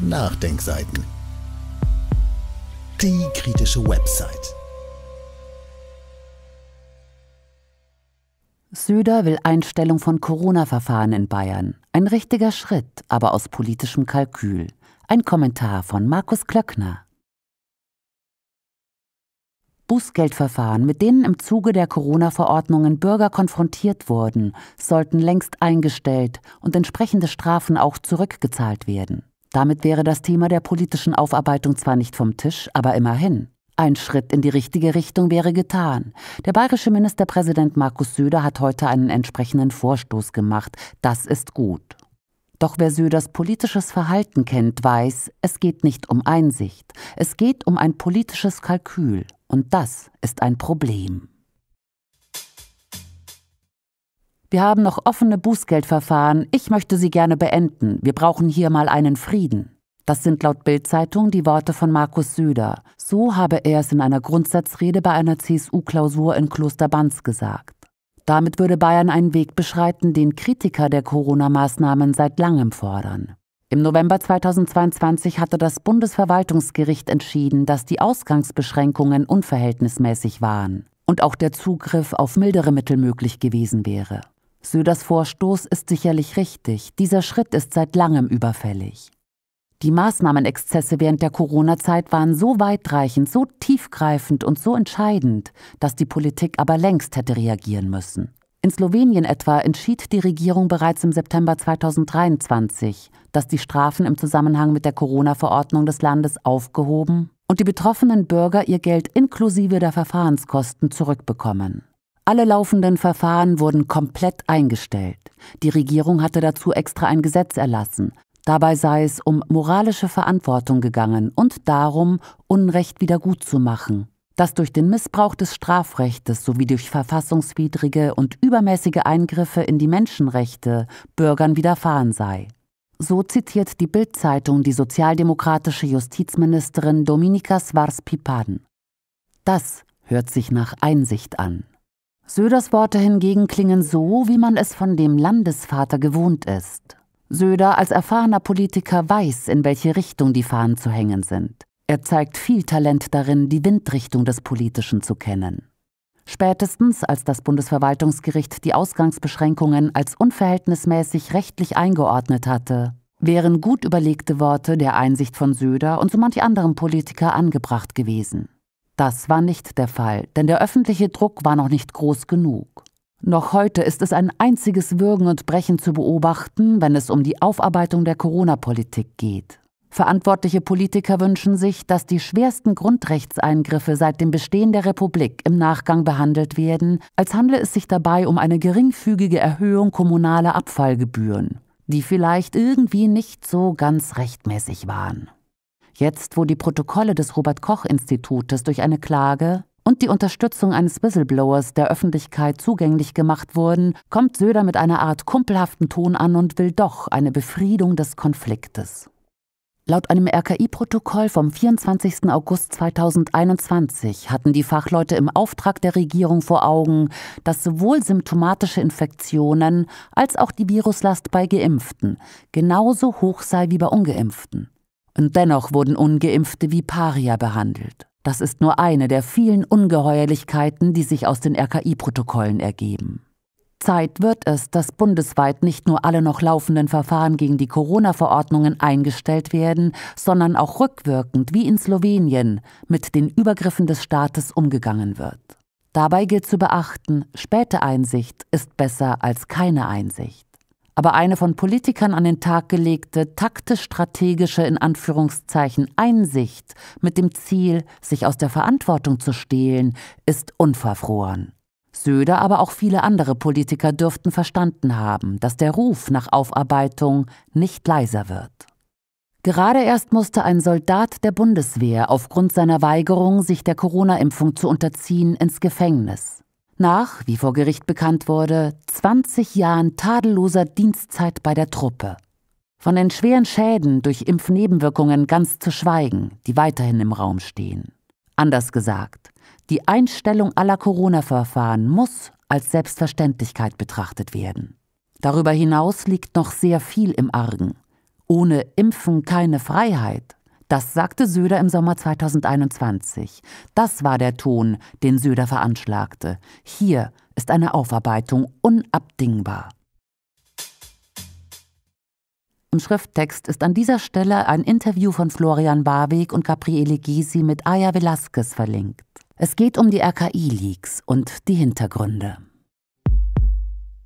Nachdenkseiten. Die kritische Website. Söder will Einstellung von Corona-Verfahren in Bayern. Ein richtiger Schritt, aber aus politischem Kalkül. Ein Kommentar von Markus Klöckner. Bußgeldverfahren, mit denen im Zuge der Corona-Verordnungen Bürger konfrontiert wurden, sollten längst eingestellt und entsprechende Strafen auch zurückgezahlt werden. Damit wäre das Thema der politischen Aufarbeitung zwar nicht vom Tisch, aber immerhin. Ein Schritt in die richtige Richtung wäre getan. Der bayerische Ministerpräsident Markus Söder hat heute einen entsprechenden Vorstoß gemacht. Das ist gut. Doch wer Söders politisches Verhalten kennt, weiß, es geht nicht um Einsicht. Es geht um ein politisches Kalkül. Und das ist ein Problem. Wir haben noch offene Bußgeldverfahren. Ich möchte sie gerne beenden. Wir brauchen hier mal einen Frieden. Das sind laut Bild-Zeitung die Worte von Markus Söder. So habe er es in einer Grundsatzrede bei einer CSU-Klausur in Klosterbanz gesagt. Damit würde Bayern einen Weg beschreiten, den Kritiker der Corona-Maßnahmen seit langem fordern. Im November 2022 hatte das Bundesverwaltungsgericht entschieden, dass die Ausgangsbeschränkungen unverhältnismäßig waren und auch der Zugriff auf mildere Mittel möglich gewesen wäre. Söders Vorstoß ist sicherlich richtig. Dieser Schritt ist seit langem überfällig. Die Maßnahmenexzesse während der Corona-Zeit waren so weitreichend, so tiefgreifend und so entscheidend, dass die Politik aber längst hätte reagieren müssen. In Slowenien etwa entschied die Regierung bereits im September 2023, dass die Strafen im Zusammenhang mit der Corona-Verordnung des Landes aufgehoben und die betroffenen Bürger ihr Geld inklusive der Verfahrenskosten zurückbekommen. Alle laufenden Verfahren wurden komplett eingestellt. Die Regierung hatte dazu extra ein Gesetz erlassen. Dabei sei es um moralische Verantwortung gegangen und darum, Unrecht wieder machen, das durch den Missbrauch des Strafrechtes sowie durch verfassungswidrige und übermäßige Eingriffe in die Menschenrechte Bürgern widerfahren sei. So zitiert die Bild-Zeitung die sozialdemokratische Justizministerin Dominika Svars-Pipan. Das hört sich nach Einsicht an. Söders Worte hingegen klingen so, wie man es von dem Landesvater gewohnt ist. Söder als erfahrener Politiker weiß, in welche Richtung die Fahnen zu hängen sind. Er zeigt viel Talent darin, die Windrichtung des Politischen zu kennen. Spätestens als das Bundesverwaltungsgericht die Ausgangsbeschränkungen als unverhältnismäßig rechtlich eingeordnet hatte, wären gut überlegte Worte der Einsicht von Söder und so manch anderem Politiker angebracht gewesen. Das war nicht der Fall, denn der öffentliche Druck war noch nicht groß genug. Noch heute ist es ein einziges Würgen und Brechen zu beobachten, wenn es um die Aufarbeitung der Corona-Politik geht. Verantwortliche Politiker wünschen sich, dass die schwersten Grundrechtseingriffe seit dem Bestehen der Republik im Nachgang behandelt werden, als handle es sich dabei um eine geringfügige Erhöhung kommunaler Abfallgebühren, die vielleicht irgendwie nicht so ganz rechtmäßig waren. Jetzt, wo die Protokolle des Robert-Koch-Institutes durch eine Klage und die Unterstützung eines Whistleblowers der Öffentlichkeit zugänglich gemacht wurden, kommt Söder mit einer Art kumpelhaften Ton an und will doch eine Befriedung des Konfliktes. Laut einem RKI-Protokoll vom 24. August 2021 hatten die Fachleute im Auftrag der Regierung vor Augen, dass sowohl symptomatische Infektionen als auch die Viruslast bei Geimpften genauso hoch sei wie bei ungeimpften. Und dennoch wurden ungeimpfte wie Paria behandelt. Das ist nur eine der vielen Ungeheuerlichkeiten, die sich aus den RKI-Protokollen ergeben. Zeit wird es, dass bundesweit nicht nur alle noch laufenden Verfahren gegen die Corona-Verordnungen eingestellt werden, sondern auch rückwirkend, wie in Slowenien, mit den Übergriffen des Staates umgegangen wird. Dabei gilt zu beachten, späte Einsicht ist besser als keine Einsicht aber eine von Politikern an den Tag gelegte taktisch-strategische in Anführungszeichen Einsicht mit dem Ziel, sich aus der Verantwortung zu stehlen, ist unverfroren. Söder, aber auch viele andere Politiker dürften verstanden haben, dass der Ruf nach Aufarbeitung nicht leiser wird. Gerade erst musste ein Soldat der Bundeswehr aufgrund seiner Weigerung, sich der Corona-Impfung zu unterziehen, ins Gefängnis nach, wie vor Gericht bekannt wurde, 20 Jahren tadelloser Dienstzeit bei der Truppe. Von den schweren Schäden durch Impfnebenwirkungen ganz zu schweigen, die weiterhin im Raum stehen. Anders gesagt, die Einstellung aller Corona-Verfahren muss als Selbstverständlichkeit betrachtet werden. Darüber hinaus liegt noch sehr viel im Argen. Ohne Impfen keine Freiheit, das sagte Söder im Sommer 2021. Das war der Ton, den Söder veranschlagte. Hier ist eine Aufarbeitung unabdingbar. Im Schrifttext ist an dieser Stelle ein Interview von Florian Barweg und Gabriele Gysi mit Aya Velasquez verlinkt. Es geht um die RKI-Leaks und die Hintergründe.